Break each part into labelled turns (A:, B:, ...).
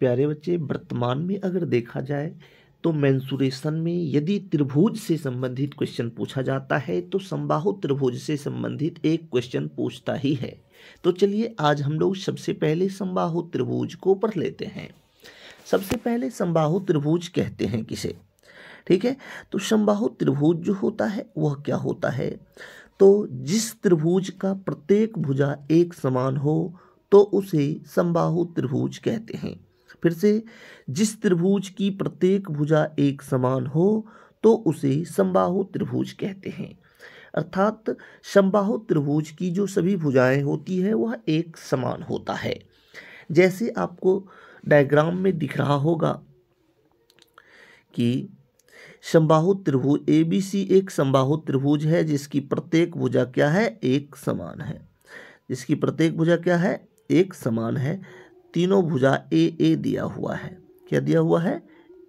A: प्यारे बच्चे वर्तमान में अगर देखा जाए तो मैंसुरेशन में यदि त्रिभुज से संबंधित क्वेश्चन पूछा जाता है तो संबाहु त्रिभुज से संबंधित एक क्वेश्चन पूछता ही है तो चलिए आज हम लोग सबसे पहले संबाहु त्रिभुज को पढ़ लेते हैं सबसे पहले संबाहु त्रिभुज कहते हैं किसे ठीक है तो संबाहु त्रिभुज जो होता है वह क्या होता है तो जिस त्रिभुज का प्रत्येक भुजा एक समान हो तो उसे संबाहु त्रिभुज कहते हैं फिर से जिस त्रिभुज की प्रत्येक भुजा एक समान हो तो उसे संबाहु त्रिभुज कहते हैं अर्थात संबाहु त्रिभुज की जो सभी भुजाएं होती है वह एक समान होता है जैसे आपको डायग्राम में दिख रहा होगा कि संबाहु त्रिभुज ए बी सी एक संबाहु त्रिभुज है जिसकी प्रत्येक भुजा क्या है एक समान है जिसकी प्रत्येक भुजा क्या है एक समान है तीनों भुजा ए ए दिया हुआ है क्या दिया हुआ है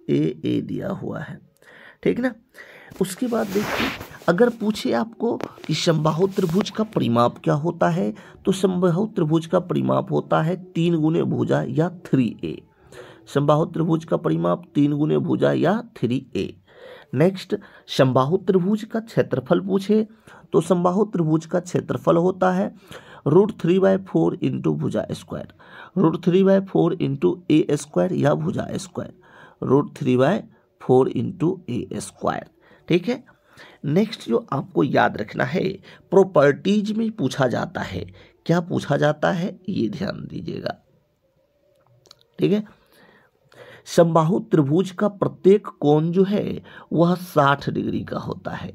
A: ए ए दिया हुआ है ठीक ना उसके बाद देखिए अगर पूछे आपको कि समबाहु त्रिभुज का परिमाप क्या होता है तो समबाहु त्रिभुज का परिमाप होता है तीन गुने भुजा या थ्री ए समबाहु त्रिभुज का परिमाप तीन गुने भुजा या थ्री ए नेक्स्ट समबाहु त्रिभुज का क्षेत्रफल पूछे तो समबाहु त्रिभुज का क्षेत्रफल होता है root three by four into भुजा square root three by four into a square या भुजा square root three by four into a square ठीक है नेक्स्ट जो आपको याद रखना है प्रॉपर्टीज में पूछा जाता है क्या पूछा जाता है ये ध्यान दीजिएगा ठीक है समबाहु त्रिभुज का प्रत्येक कोण जो है वह साठ डिग्री का होता है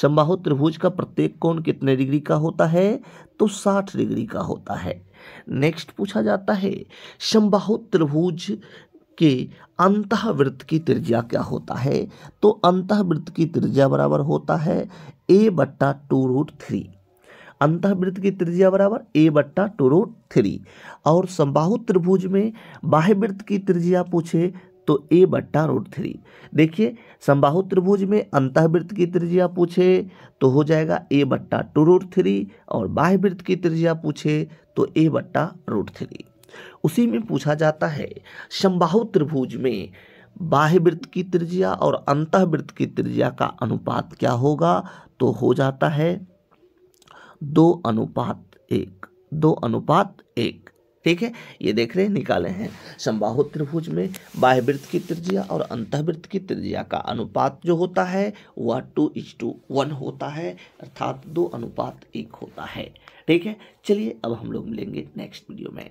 A: समबाहु त्रिभुज का प्रत्येक कोण कितने डिग्री का होता है तो साठ डिग्री का होता है नेक्स्ट पूछा जाता है समबाहु त्रिभुज के वृत्त की त्रिज्या क्या होता है तो अंतःवृत्त की त्रिज्या बराबर होता है ए बट्टा टू रूट थ्री अंतःवृत्त की त्रिज्या बराबर ए बट्टा टोरो थ्री और संबाहु त्रिभुज में बाह्यवृत्त की त्रिज्या पूछे तो ए बट्टा रूट थ्री देखिए संबाहु त्रिभुज में वृत्त की त्रिज्या पूछे तो हो जाएगा ए बट्टा टू रूट थ्री और बाह्यवृत्त की त्रिज्या पूछे तो ए बट्टा रूट थ्री उसी में पूछा जाता है संबाहु त्रिभुज में बाह्यवृत्त की त्रिज्या और अंतःवृत्त की त्रिज्या का अनुपात क्या होगा तो हो जाता है दो अनुपात एक दो अनुपात एक ठीक है ये देख रहे हैं निकाले हैं समबाहु त्रिभुज में बाह्यवृत्त की त्रिज्या और अंतवृत्त की त्रिज्या का अनुपात जो होता है वह टू इज टू वन होता है अर्थात दो अनुपात एक होता है ठीक है चलिए अब हम लोग मिलेंगे नेक्स्ट वीडियो में